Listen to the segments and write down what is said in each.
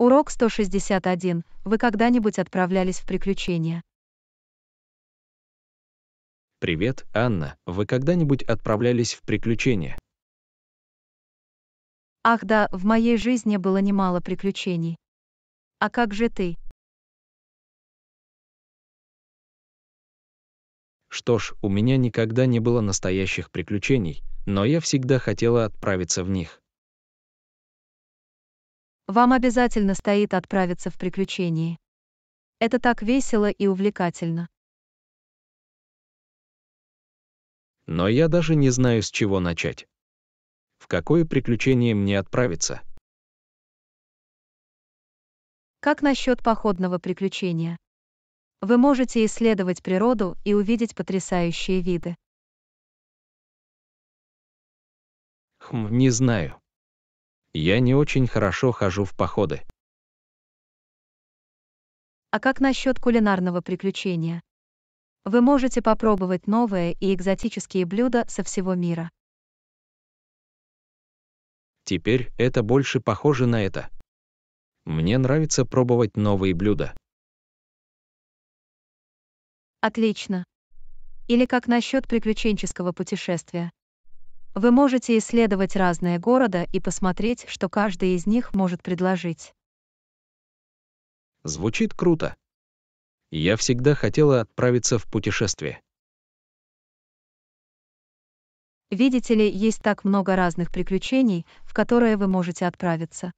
Урок 161. Вы когда-нибудь отправлялись в приключения? Привет, Анна. Вы когда-нибудь отправлялись в приключения? Ах да, в моей жизни было немало приключений. А как же ты? Что ж, у меня никогда не было настоящих приключений, но я всегда хотела отправиться в них. Вам обязательно стоит отправиться в приключении. Это так весело и увлекательно. Но я даже не знаю, с чего начать. В какое приключение мне отправиться? Как насчет походного приключения? Вы можете исследовать природу и увидеть потрясающие виды. Хм, не знаю. Я не очень хорошо хожу в походы. А как насчет кулинарного приключения? Вы можете попробовать новые и экзотические блюда со всего мира. Теперь это больше похоже на это. Мне нравится пробовать новые блюда. Отлично. Или как насчет приключенческого путешествия? Вы можете исследовать разные города и посмотреть, что каждый из них может предложить. Звучит круто. Я всегда хотела отправиться в путешествие. Видите ли, есть так много разных приключений, в которые вы можете отправиться.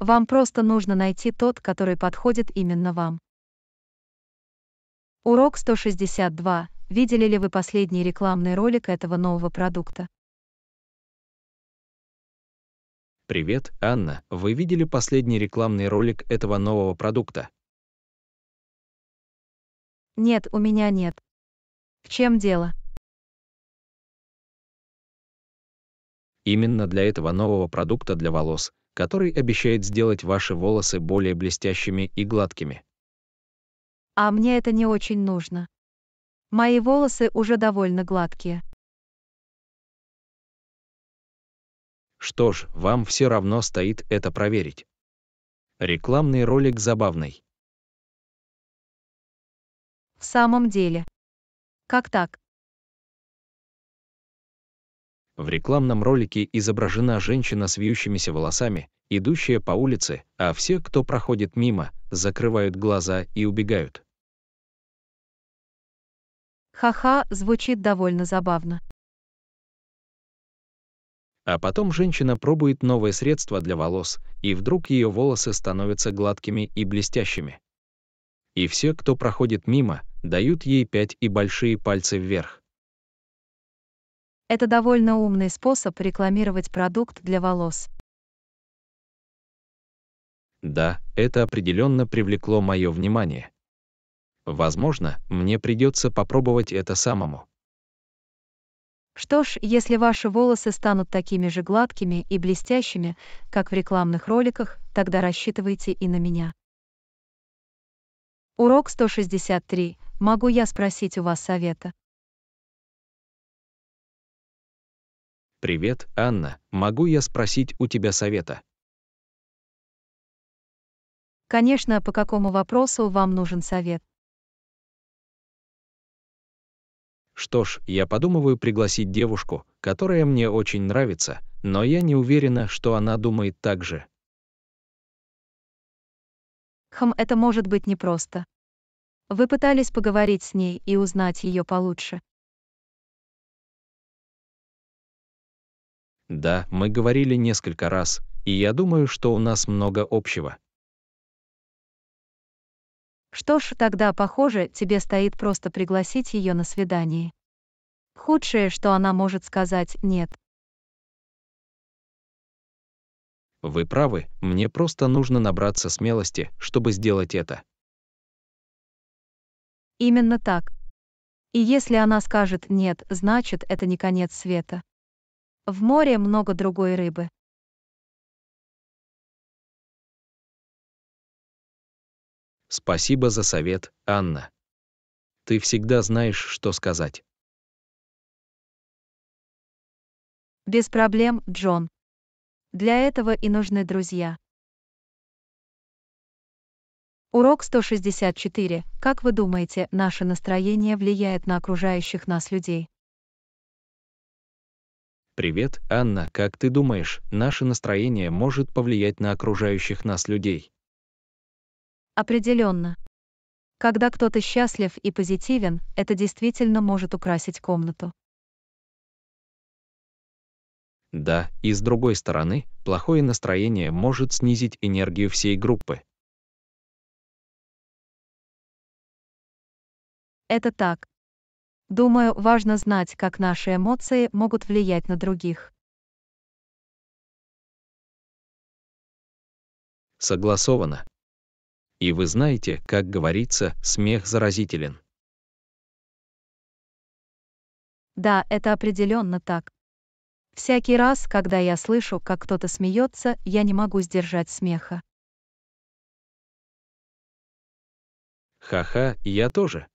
Вам просто нужно найти тот, который подходит именно вам. Урок 162. Видели ли вы последний рекламный ролик этого нового продукта? Привет, Анна, вы видели последний рекламный ролик этого нового продукта? Нет, у меня нет. В чем дело? Именно для этого нового продукта для волос, который обещает сделать ваши волосы более блестящими и гладкими. А мне это не очень нужно. Мои волосы уже довольно гладкие. Что ж, вам все равно стоит это проверить. Рекламный ролик забавный. В самом деле. Как так? В рекламном ролике изображена женщина с вьющимися волосами, идущая по улице, а все, кто проходит мимо, закрывают глаза и убегают. Ха-ха, звучит довольно забавно. А потом женщина пробует новое средство для волос, и вдруг ее волосы становятся гладкими и блестящими. И все, кто проходит мимо, дают ей пять и большие пальцы вверх. Это довольно умный способ рекламировать продукт для волос. Да, это определенно привлекло мое внимание. Возможно, мне придется попробовать это самому. Что ж, если ваши волосы станут такими же гладкими и блестящими, как в рекламных роликах, тогда рассчитывайте и на меня. Урок 163. Могу я спросить у вас совета? Привет, Анна. Могу я спросить у тебя совета? Конечно, по какому вопросу вам нужен совет? Что ж, я подумываю пригласить девушку, которая мне очень нравится, но я не уверена, что она думает так же. Хм, это может быть непросто. Вы пытались поговорить с ней и узнать ее получше. Да, мы говорили несколько раз, и я думаю, что у нас много общего. Что ж, тогда, похоже, тебе стоит просто пригласить ее на свидание. Худшее, что она может сказать, нет. Вы правы, мне просто нужно набраться смелости, чтобы сделать это. Именно так. И если она скажет «нет», значит, это не конец света. В море много другой рыбы. Спасибо за совет, Анна. Ты всегда знаешь, что сказать. Без проблем, Джон. Для этого и нужны друзья. Урок 164. Как вы думаете, наше настроение влияет на окружающих нас людей? Привет, Анна. Как ты думаешь, наше настроение может повлиять на окружающих нас людей? Определенно. Когда кто-то счастлив и позитивен, это действительно может украсить комнату. Да, и с другой стороны, плохое настроение может снизить энергию всей группы. Это так. Думаю, важно знать, как наши эмоции могут влиять на других. Согласовано. И вы знаете, как говорится, смех заразителен. Да, это определенно так. Всякий раз, когда я слышу, как кто-то смеется, я не могу сдержать смеха. Ха-ха, я тоже.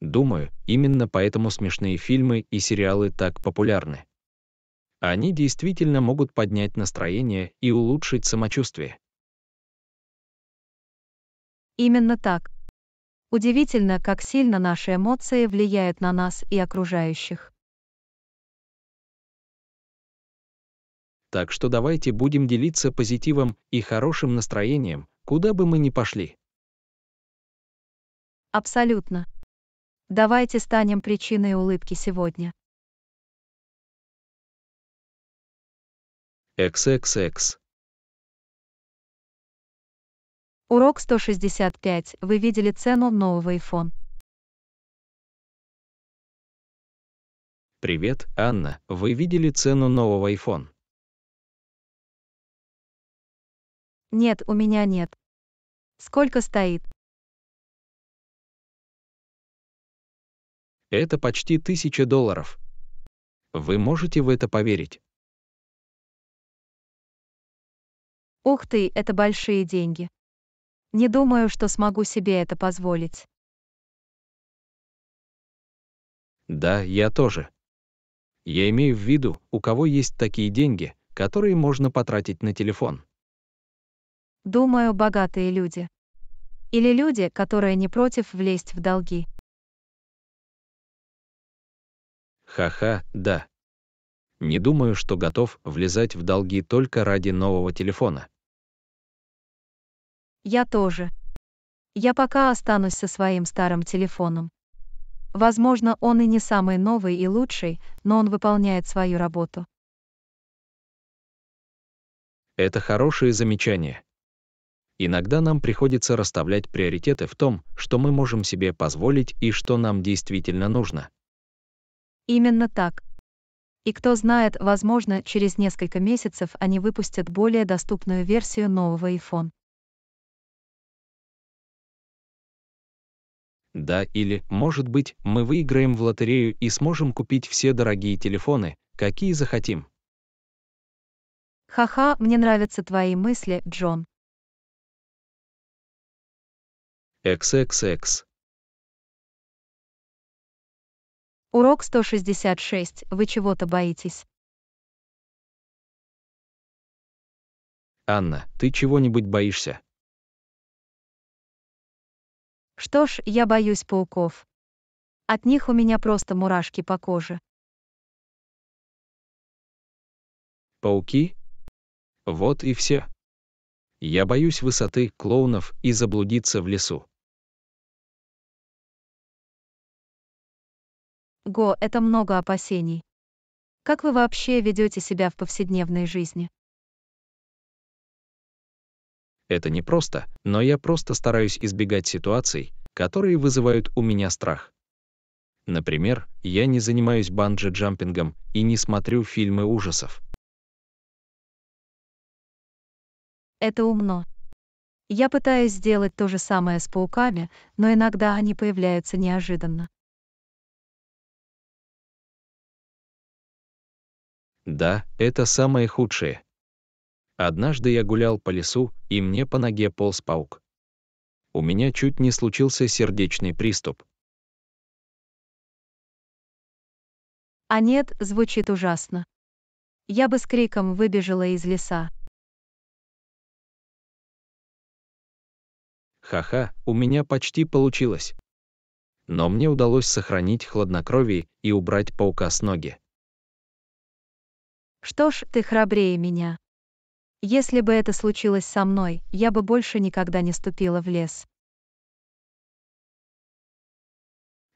Думаю, именно поэтому смешные фильмы и сериалы так популярны. Они действительно могут поднять настроение и улучшить самочувствие. Именно так. Удивительно, как сильно наши эмоции влияют на нас и окружающих. Так что давайте будем делиться позитивом и хорошим настроением, куда бы мы ни пошли. Абсолютно. Давайте станем причиной улыбки сегодня. XXX Урок 165. Вы видели цену нового iPhone. Привет, Анна. Вы видели цену нового iPhone? Нет, у меня нет. Сколько стоит? Это почти тысяча долларов. Вы можете в это поверить? Ух ты, это большие деньги. Не думаю, что смогу себе это позволить. Да, я тоже. Я имею в виду, у кого есть такие деньги, которые можно потратить на телефон. Думаю, богатые люди. Или люди, которые не против влезть в долги. Ха-ха, да. Не думаю, что готов влезать в долги только ради нового телефона. Я тоже. Я пока останусь со своим старым телефоном. Возможно, он и не самый новый и лучший, но он выполняет свою работу. Это хорошее замечание. Иногда нам приходится расставлять приоритеты в том, что мы можем себе позволить и что нам действительно нужно. Именно так. И кто знает, возможно, через несколько месяцев они выпустят более доступную версию нового iPhone. Да или, может быть, мы выиграем в лотерею и сможем купить все дорогие телефоны, какие захотим. Ха-ха, мне нравятся твои мысли, Джон. XXX. Урок 166. Вы чего-то боитесь. Анна, ты чего-нибудь боишься? Что ж, я боюсь пауков. От них у меня просто мурашки по коже. Пауки? Вот и все. Я боюсь высоты, клоунов и заблудиться в лесу. Го, это много опасений. Как вы вообще ведете себя в повседневной жизни? Это непросто, но я просто стараюсь избегать ситуаций, которые вызывают у меня страх. Например, я не занимаюсь банджи-джампингом и не смотрю фильмы ужасов. Это умно. Я пытаюсь сделать то же самое с пауками, но иногда они появляются неожиданно. Да, это самое худшее. Однажды я гулял по лесу, и мне по ноге полз паук. У меня чуть не случился сердечный приступ. А нет, звучит ужасно. Я бы с криком выбежала из леса. Ха-ха, у меня почти получилось. Но мне удалось сохранить хладнокровие и убрать паука с ноги. Что ж, ты храбрее меня. Если бы это случилось со мной, я бы больше никогда не ступила в лес.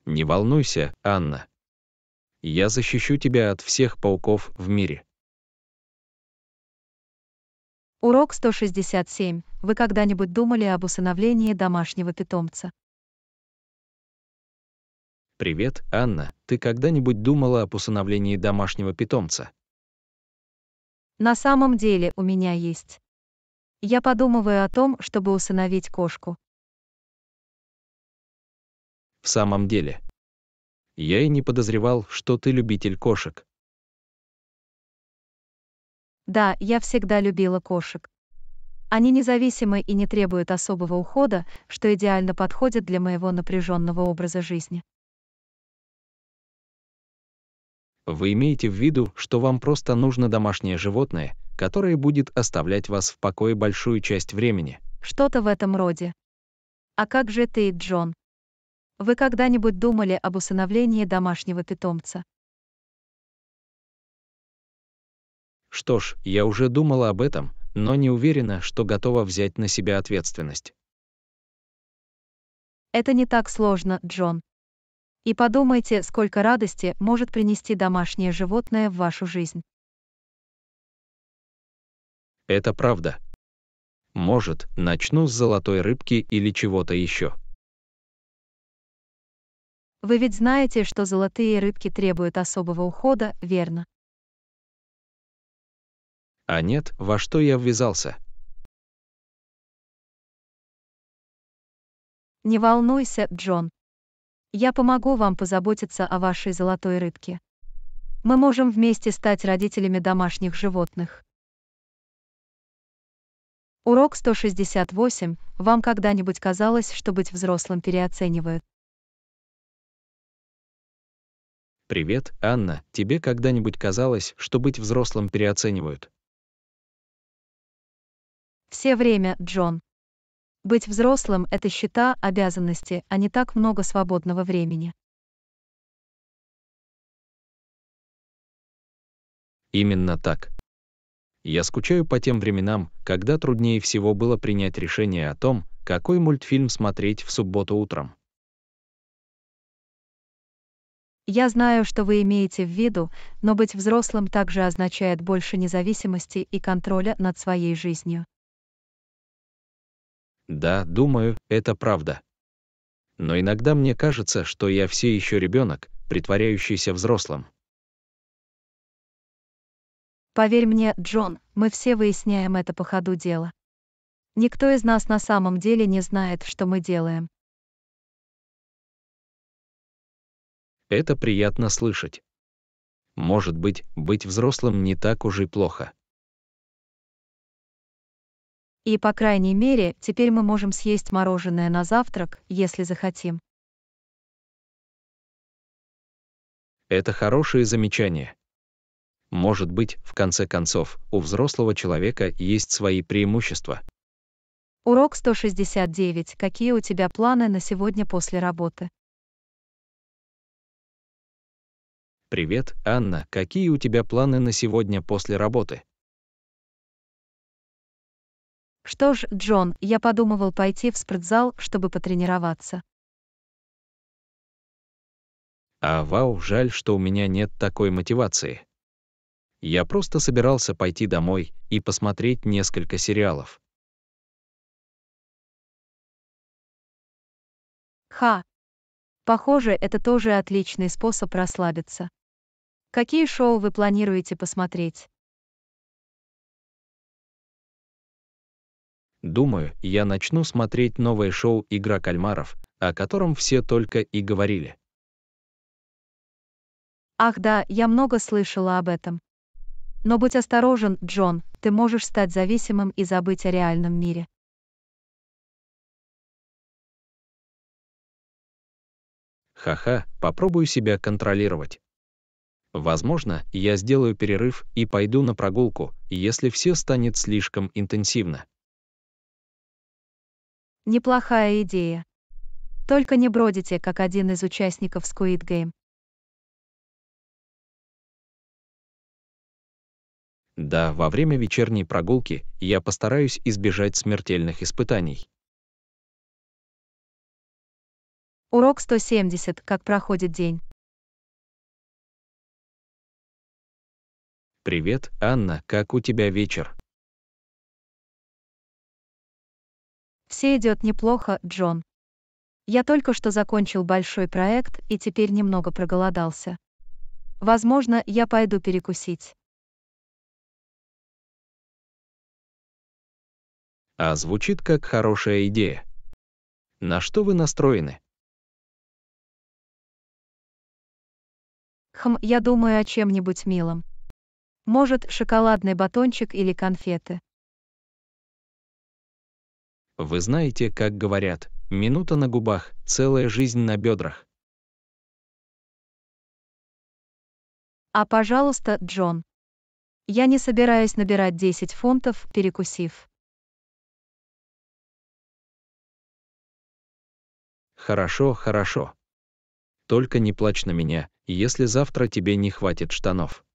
Не волнуйся, Анна. Я защищу тебя от всех пауков в мире. Урок 167. Вы когда-нибудь думали об усыновлении домашнего питомца? Привет, Анна. Ты когда-нибудь думала об усыновлении домашнего питомца? На самом деле у меня есть. Я подумываю о том, чтобы усыновить кошку. В самом деле. Я и не подозревал, что ты любитель кошек. Да, я всегда любила кошек. Они независимы и не требуют особого ухода, что идеально подходит для моего напряженного образа жизни. вы имеете в виду, что вам просто нужно домашнее животное, которое будет оставлять вас в покое большую часть времени. Что-то в этом роде. А как же ты, Джон? Вы когда-нибудь думали об усыновлении домашнего питомца? Что ж, я уже думала об этом, но не уверена, что готова взять на себя ответственность. Это не так сложно, Джон. И подумайте, сколько радости может принести домашнее животное в вашу жизнь. Это правда. Может, начну с золотой рыбки или чего-то еще. Вы ведь знаете, что золотые рыбки требуют особого ухода, верно? А нет, во что я ввязался? Не волнуйся, Джон, я помогу вам позаботиться о вашей золотой рыбке. Мы можем вместе стать родителями домашних животных. Урок 168. Вам когда-нибудь казалось, что быть взрослым переоценивают? Привет, Анна. Тебе когда-нибудь казалось, что быть взрослым переоценивают? Все время, Джон. Быть взрослым – это счета, обязанности, а не так много свободного времени. Именно так. Я скучаю по тем временам, когда труднее всего было принять решение о том, какой мультфильм смотреть в субботу утром. Я знаю, что вы имеете в виду, но быть взрослым также означает больше независимости и контроля над своей жизнью. Да, думаю, это правда. Но иногда мне кажется, что я все еще ребенок, притворяющийся взрослым. Поверь мне, Джон, мы все выясняем это по ходу дела. Никто из нас на самом деле не знает, что мы делаем. Это приятно слышать. Может быть, быть взрослым не так уж и плохо. И, по крайней мере, теперь мы можем съесть мороженое на завтрак, если захотим. Это хорошее замечание. Может быть, в конце концов, у взрослого человека есть свои преимущества. Урок 169. Какие у тебя планы на сегодня после работы? Привет, Анна, какие у тебя планы на сегодня после работы? Что ж, Джон, я подумывал пойти в спортзал, чтобы потренироваться. А вау, жаль, что у меня нет такой мотивации. Я просто собирался пойти домой и посмотреть несколько сериалов. Ха. Похоже, это тоже отличный способ расслабиться. Какие шоу вы планируете посмотреть? Думаю, я начну смотреть новое шоу «Игра кальмаров», о котором все только и говорили. Ах да, я много слышала об этом. Но будь осторожен, Джон, ты можешь стать зависимым и забыть о реальном мире. Ха-ха, попробую себя контролировать. Возможно, я сделаю перерыв и пойду на прогулку, если все станет слишком интенсивно. Неплохая идея. Только не бродите, как один из участников Squid Game. Да, во время вечерней прогулки я постараюсь избежать смертельных испытаний. Урок 170. Как проходит день? Привет, Анна, как у тебя вечер? Все идет неплохо, Джон. Я только что закончил большой проект и теперь немного проголодался. Возможно, я пойду перекусить. А звучит как хорошая идея. На что вы настроены? Хм, я думаю о чем-нибудь милом. Может, шоколадный батончик или конфеты. Вы знаете, как говорят, минута на губах, целая жизнь на бедрах. А пожалуйста, Джон. Я не собираюсь набирать 10 фунтов, перекусив. Хорошо, хорошо. Только не плачь на меня, если завтра тебе не хватит штанов.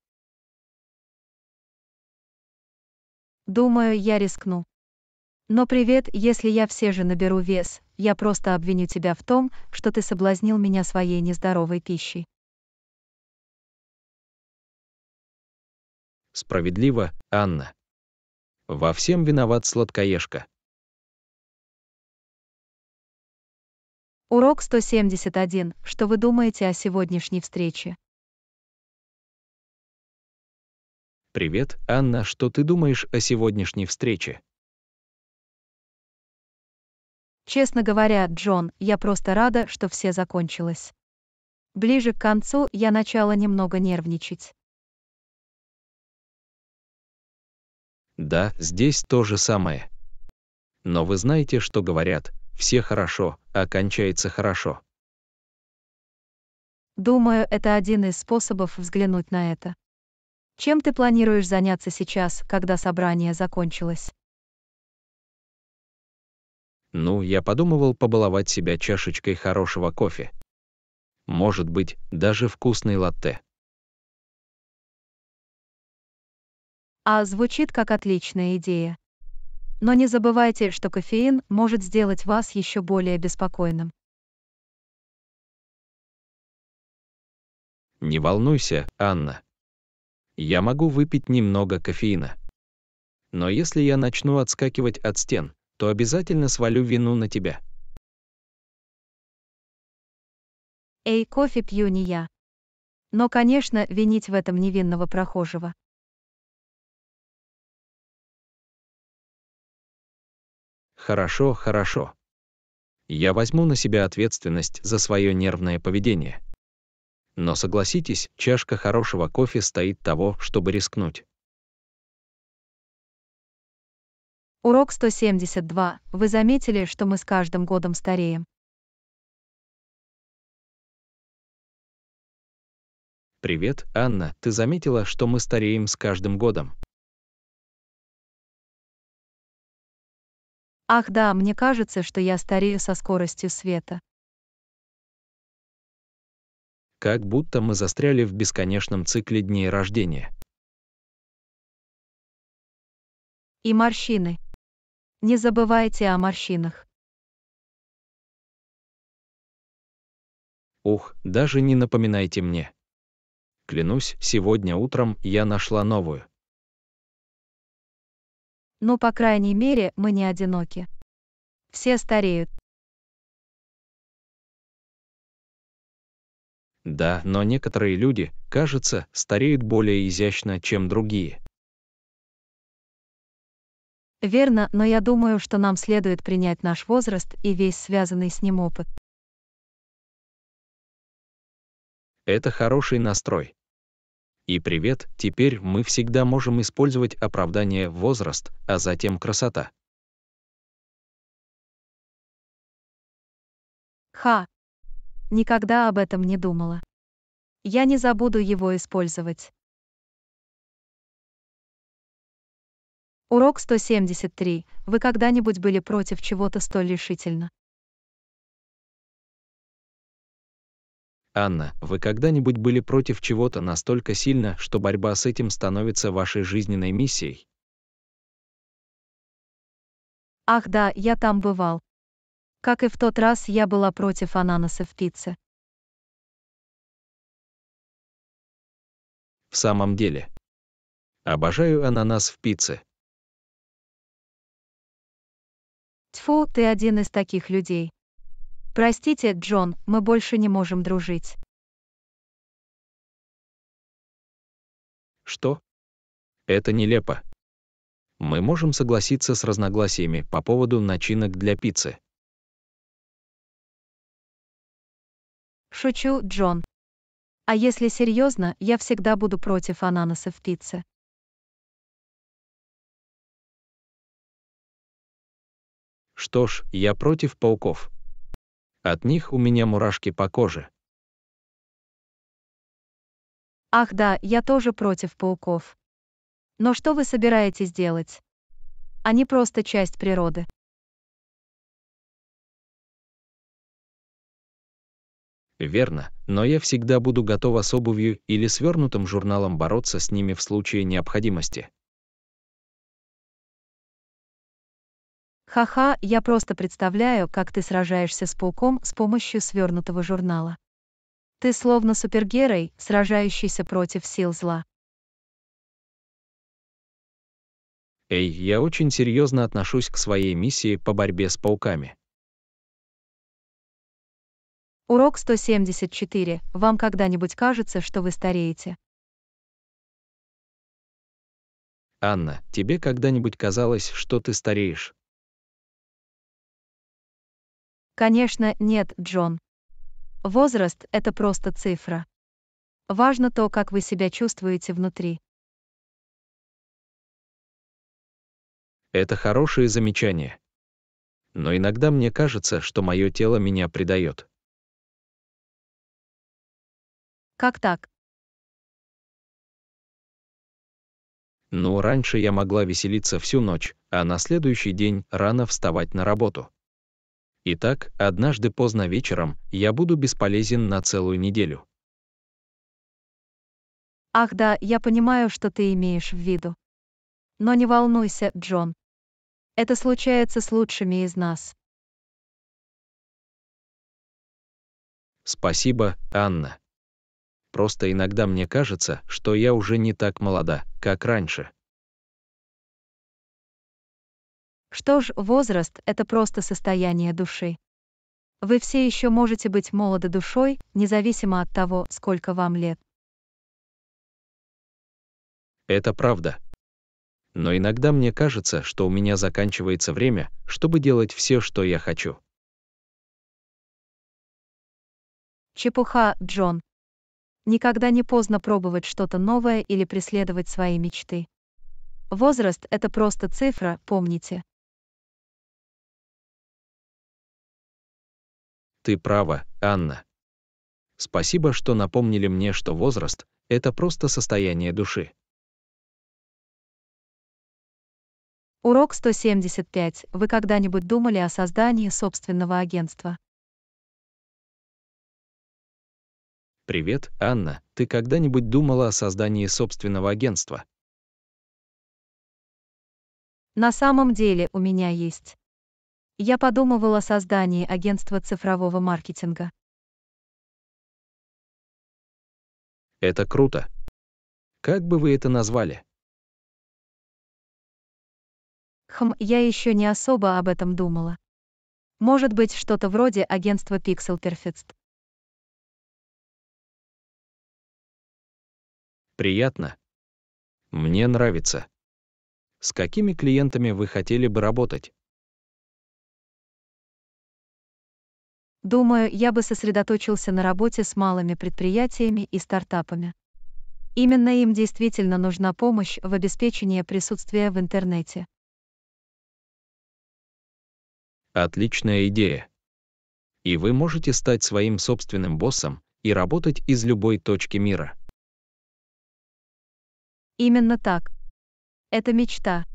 Думаю, я рискну. Но привет, если я все же наберу вес, я просто обвиню тебя в том, что ты соблазнил меня своей нездоровой пищей. Справедливо, Анна. Во всем виноват сладкоежка. Урок 171. Что вы думаете о сегодняшней встрече? Привет, Анна, что ты думаешь о сегодняшней встрече? Честно говоря, Джон, я просто рада, что все закончилось. Ближе к концу я начала немного нервничать. Да, здесь то же самое. Но вы знаете, что говорят, все хорошо, а кончается хорошо. Думаю, это один из способов взглянуть на это. Чем ты планируешь заняться сейчас, когда собрание закончилось? Ну, я подумывал побаловать себя чашечкой хорошего кофе. Может быть, даже вкусный латте. А звучит как отличная идея. Но не забывайте, что кофеин может сделать вас еще более беспокойным. Не волнуйся, Анна. Я могу выпить немного кофеина. Но если я начну отскакивать от стен, то обязательно свалю вину на тебя. Эй, кофе пью не я. Но, конечно, винить в этом невинного прохожего. Хорошо, хорошо. Я возьму на себя ответственность за свое нервное поведение. Но согласитесь, чашка хорошего кофе стоит того, чтобы рискнуть. Урок 172. Вы заметили, что мы с каждым годом стареем? Привет, Анна, ты заметила, что мы стареем с каждым годом? Ах да, мне кажется, что я старею со скоростью света. Как будто мы застряли в бесконечном цикле дней рождения. И морщины, не забывайте о морщинах. Ух, даже не напоминайте мне. Клянусь, сегодня утром я нашла новую. Ну, по крайней мере, мы не одиноки. Все стареют. Да, но некоторые люди, кажется, стареют более изящно, чем другие. Верно, но я думаю, что нам следует принять наш возраст и весь связанный с ним опыт. Это хороший настрой. И привет, теперь мы всегда можем использовать оправдание «возраст», а затем «красота». Ха! Никогда об этом не думала. Я не забуду его использовать. Урок 173. Вы когда-нибудь были против чего-то столь решительно? Анна, вы когда-нибудь были против чего-то настолько сильно, что борьба с этим становится вашей жизненной миссией? Ах да, я там бывал. Как и в тот раз я была против ананаса в пицце. В самом деле. Обожаю ананас в пицце. Тьфу, ты один из таких людей. Простите, Джон, мы больше не можем дружить. Что? Это нелепо. Мы можем согласиться с разногласиями по поводу начинок для пиццы. Шучу, Джон. А если серьезно, я всегда буду против ананаса в пицце. Что ж, я против пауков. От них у меня мурашки по коже. Ах да, я тоже против пауков. Но что вы собираетесь делать? Они просто часть природы. Верно, но я всегда буду готов с обувью или свернутым журналом бороться с ними в случае необходимости. Ха-ха, я просто представляю, как ты сражаешься с пауком с помощью свернутого журнала. Ты словно супергерой, сражающийся против сил зла. Эй, я очень серьезно отношусь к своей миссии по борьбе с пауками. Урок 174. Вам когда-нибудь кажется, что вы стареете? Анна, тебе когда-нибудь казалось, что ты стареешь? Конечно, нет, Джон. Возраст — это просто цифра. Важно то, как вы себя чувствуете внутри. Это хорошее замечание. Но иногда мне кажется, что мое тело меня предает. Как так? Ну, раньше я могла веселиться всю ночь, а на следующий день рано вставать на работу. Итак, однажды поздно вечером я буду бесполезен на целую неделю. Ах да, я понимаю, что ты имеешь в виду. Но не волнуйся, Джон. Это случается с лучшими из нас. Спасибо, Анна. Просто иногда мне кажется, что я уже не так молода, как раньше. Что ж, возраст – это просто состояние души. Вы все еще можете быть молоды душой, независимо от того, сколько вам лет. Это правда. Но иногда мне кажется, что у меня заканчивается время, чтобы делать все, что я хочу. Чепуха, Джон. Никогда не поздно пробовать что-то новое или преследовать свои мечты. Возраст – это просто цифра, помните. Ты права, Анна. Спасибо, что напомнили мне, что возраст — это просто состояние души. Урок 175. Вы когда-нибудь думали о создании собственного агентства? Привет, Анна. Ты когда-нибудь думала о создании собственного агентства? На самом деле у меня есть я подумывал о создании агентства цифрового маркетинга. Это круто. Как бы вы это назвали? Хм, я еще не особо об этом думала. Может быть, что-то вроде агентства Pixel Perfect. Приятно. Мне нравится. С какими клиентами вы хотели бы работать? Думаю, я бы сосредоточился на работе с малыми предприятиями и стартапами. Именно им действительно нужна помощь в обеспечении присутствия в интернете. Отличная идея. И вы можете стать своим собственным боссом и работать из любой точки мира. Именно так. Это мечта.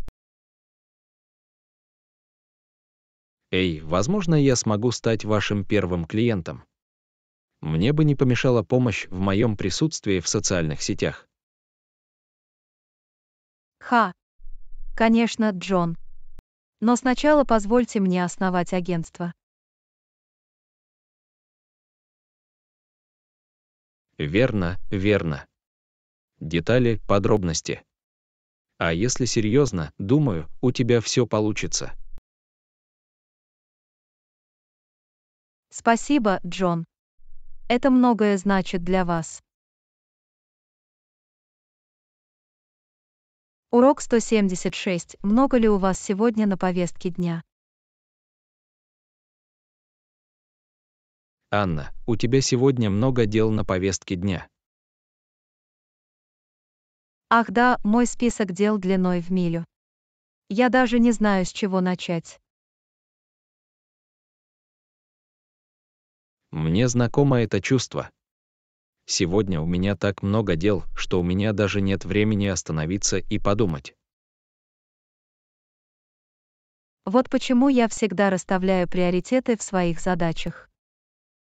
«Эй, возможно, я смогу стать вашим первым клиентом. Мне бы не помешала помощь в моем присутствии в социальных сетях». Ха. Конечно, Джон. Но сначала позвольте мне основать агентство. Верно, верно. Детали, подробности. А если серьезно, думаю, у тебя все получится. Спасибо, Джон. Это многое значит для вас. Урок 176. Много ли у вас сегодня на повестке дня? Анна, у тебя сегодня много дел на повестке дня. Ах да, мой список дел длиной в милю. Я даже не знаю, с чего начать. Мне знакомо это чувство. Сегодня у меня так много дел, что у меня даже нет времени остановиться и подумать. Вот почему я всегда расставляю приоритеты в своих задачах.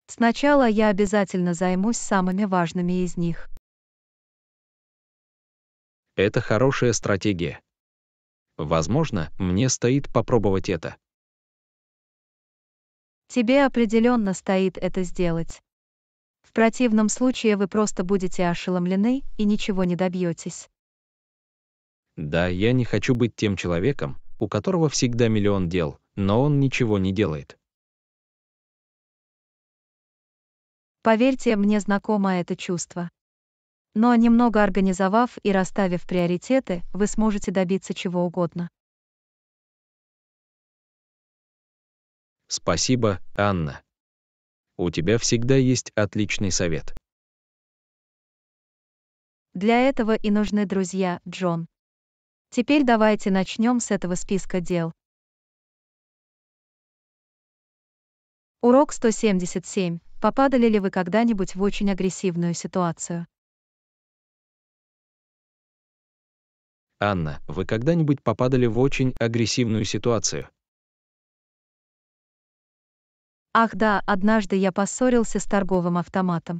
Сначала я обязательно займусь самыми важными из них. Это хорошая стратегия. Возможно, мне стоит попробовать это. Тебе определенно стоит это сделать. В противном случае вы просто будете ошеломлены и ничего не добьетесь. Да, я не хочу быть тем человеком, у которого всегда миллион дел, но он ничего не делает. Поверьте, мне знакомо это чувство. Но немного организовав и расставив приоритеты, вы сможете добиться чего угодно. Спасибо, Анна. У тебя всегда есть отличный совет. Для этого и нужны друзья, Джон. Теперь давайте начнем с этого списка дел. Урок 177. Попадали ли вы когда-нибудь в очень агрессивную ситуацию? Анна, вы когда-нибудь попадали в очень агрессивную ситуацию? Ах да, однажды я поссорился с торговым автоматом.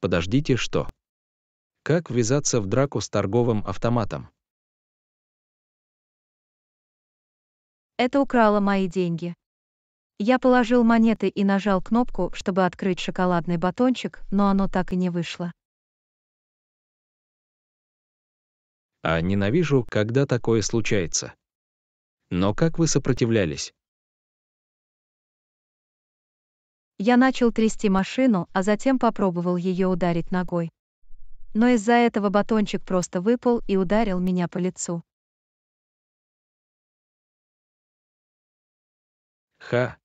Подождите, что? Как ввязаться в драку с торговым автоматом? Это украло мои деньги. Я положил монеты и нажал кнопку, чтобы открыть шоколадный батончик, но оно так и не вышло. А ненавижу, когда такое случается. Но как вы сопротивлялись? Я начал трясти машину, а затем попробовал ее ударить ногой. Но из-за этого батончик просто выпал и ударил меня по лицу. Ха.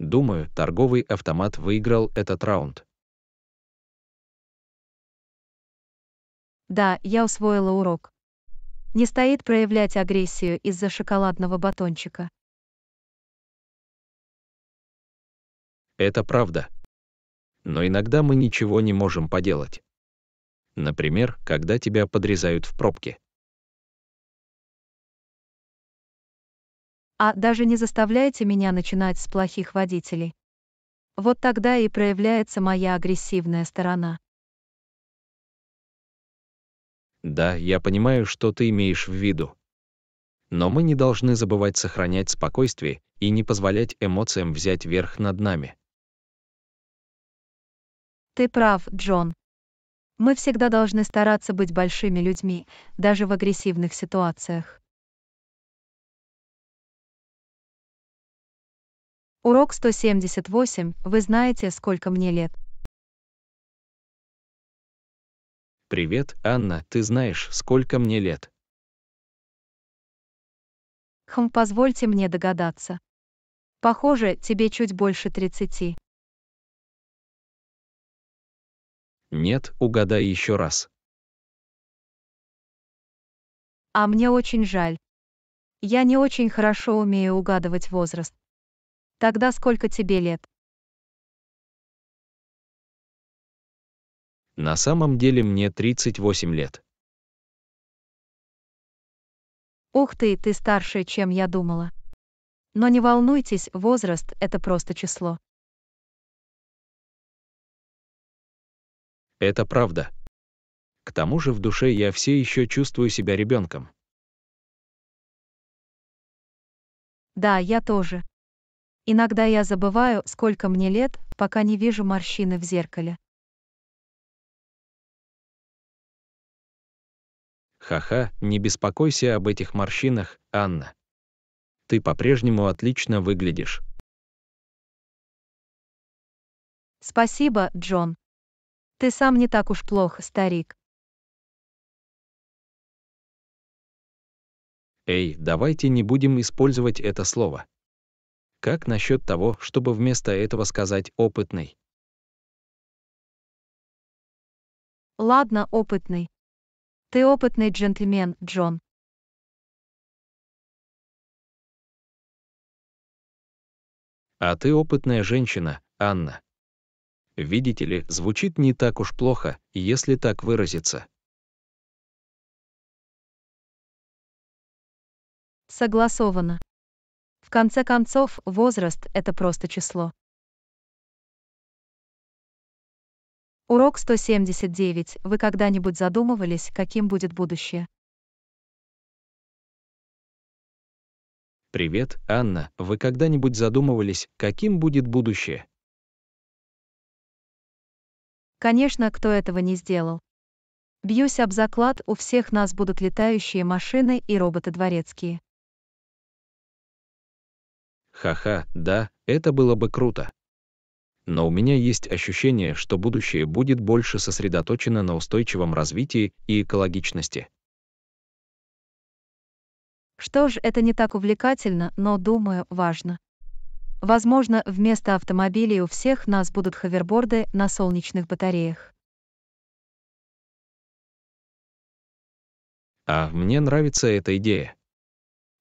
Думаю, торговый автомат выиграл этот раунд. Да, я усвоила урок. Не стоит проявлять агрессию из-за шоколадного батончика. Это правда. Но иногда мы ничего не можем поделать. Например, когда тебя подрезают в пробке. А даже не заставляйте меня начинать с плохих водителей. Вот тогда и проявляется моя агрессивная сторона. Да, я понимаю, что ты имеешь в виду. Но мы не должны забывать сохранять спокойствие и не позволять эмоциям взять верх над нами. Ты прав, Джон. Мы всегда должны стараться быть большими людьми, даже в агрессивных ситуациях. Урок 178. Вы знаете, сколько мне лет. «Привет, Анна, ты знаешь, сколько мне лет?» Хм, позвольте мне догадаться. Похоже, тебе чуть больше 30. Нет, угадай еще раз. А мне очень жаль. Я не очень хорошо умею угадывать возраст. Тогда сколько тебе лет? На самом деле мне 38 лет. Ух ты, ты старше, чем я думала. Но не волнуйтесь, возраст — это просто число. Это правда. К тому же в душе я все еще чувствую себя ребенком. Да, я тоже. Иногда я забываю, сколько мне лет, пока не вижу морщины в зеркале. Ха-ха, не беспокойся об этих морщинах, Анна. Ты по-прежнему отлично выглядишь. Спасибо, Джон. Ты сам не так уж плох, старик. Эй, давайте не будем использовать это слово. Как насчет того, чтобы вместо этого сказать «опытный»? Ладно, опытный. Ты опытный джентльмен, Джон. А ты опытная женщина, Анна. Видите ли, звучит не так уж плохо, если так выразиться. Согласовано. В конце концов, возраст — это просто число. Урок 179. Вы когда-нибудь задумывались, каким будет будущее? Привет, Анна. Вы когда-нибудь задумывались, каким будет будущее? Конечно, кто этого не сделал. Бьюсь об заклад, у всех нас будут летающие машины и роботы дворецкие. Ха-ха, да, это было бы круто но у меня есть ощущение, что будущее будет больше сосредоточено на устойчивом развитии и экологичности. Что ж, это не так увлекательно, но, думаю, важно. Возможно, вместо автомобилей у всех нас будут ховерборды на солнечных батареях. А мне нравится эта идея.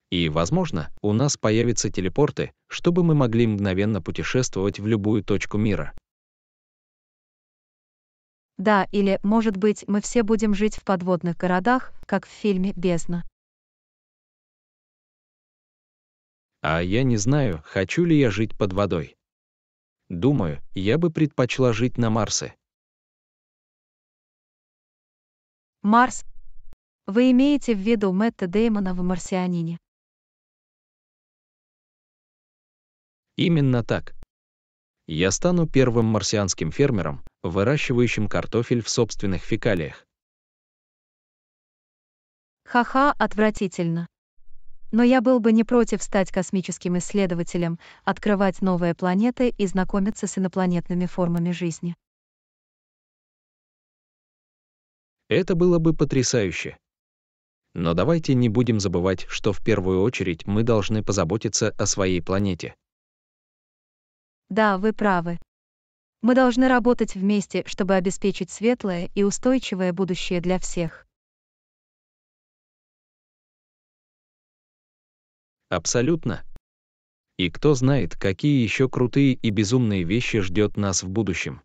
И, возможно, у нас появятся телепорты, чтобы мы могли мгновенно путешествовать в любую точку мира. Да, или, может быть, мы все будем жить в подводных городах, как в фильме «Бездна». А я не знаю, хочу ли я жить под водой. Думаю, я бы предпочла жить на Марсе. Марс. Вы имеете в виду Мэтта Деймона в «Марсианине». Именно так. Я стану первым марсианским фермером, выращивающим картофель в собственных фекалиях. Ха-ха, отвратительно. Но я был бы не против стать космическим исследователем, открывать новые планеты и знакомиться с инопланетными формами жизни. Это было бы потрясающе. Но давайте не будем забывать, что в первую очередь мы должны позаботиться о своей планете. Да, вы правы. Мы должны работать вместе, чтобы обеспечить светлое и устойчивое будущее для всех. Абсолютно. И кто знает, какие еще крутые и безумные вещи ждет нас в будущем.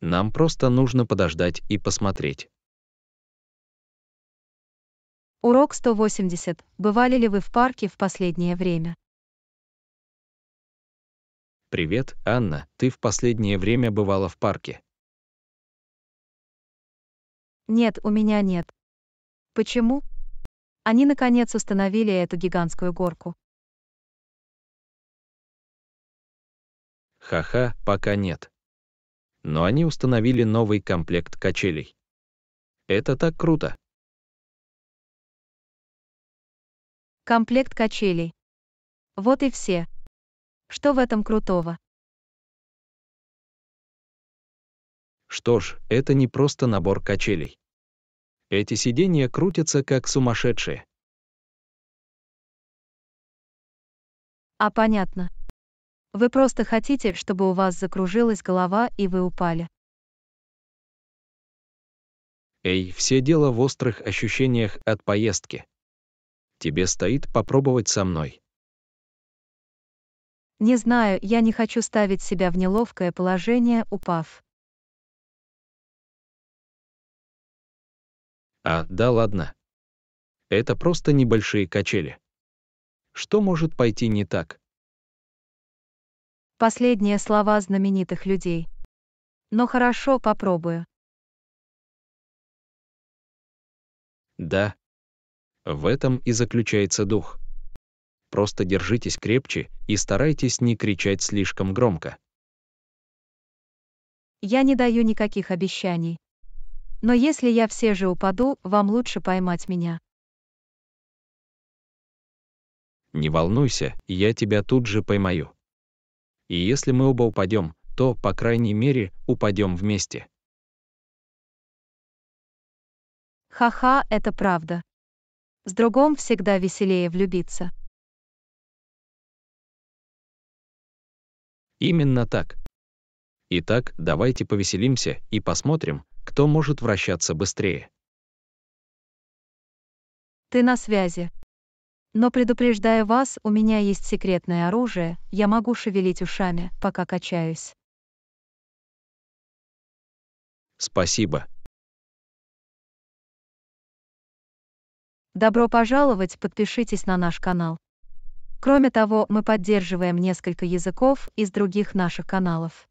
Нам просто нужно подождать и посмотреть. Урок 180. Бывали ли вы в парке в последнее время? «Привет, Анна, ты в последнее время бывала в парке?» Нет, у меня нет. Почему? Они наконец установили эту гигантскую горку. Ха-ха, пока нет. Но они установили новый комплект качелей. Это так круто. Комплект качелей. Вот и все. Что в этом крутого? Что ж, это не просто набор качелей. Эти сиденья крутятся как сумасшедшие. А понятно. Вы просто хотите, чтобы у вас закружилась голова и вы упали. Эй, все дело в острых ощущениях от поездки. Тебе стоит попробовать со мной. Не знаю, я не хочу ставить себя в неловкое положение, упав. А, да ладно. Это просто небольшие качели. Что может пойти не так? Последние слова знаменитых людей. Но хорошо, попробую. Да. В этом и заключается дух просто держитесь крепче и старайтесь не кричать слишком громко. Я не даю никаких обещаний. Но если я все же упаду, вам лучше поймать меня. Не волнуйся, я тебя тут же поймаю. И если мы оба упадем, то, по крайней мере, упадем вместе. Ха-ха, это правда. С другом всегда веселее влюбиться. Именно так. Итак, давайте повеселимся и посмотрим, кто может вращаться быстрее. Ты на связи. Но предупреждаю вас, у меня есть секретное оружие, я могу шевелить ушами, пока качаюсь. Спасибо. Добро пожаловать, подпишитесь на наш канал. Кроме того, мы поддерживаем несколько языков из других наших каналов.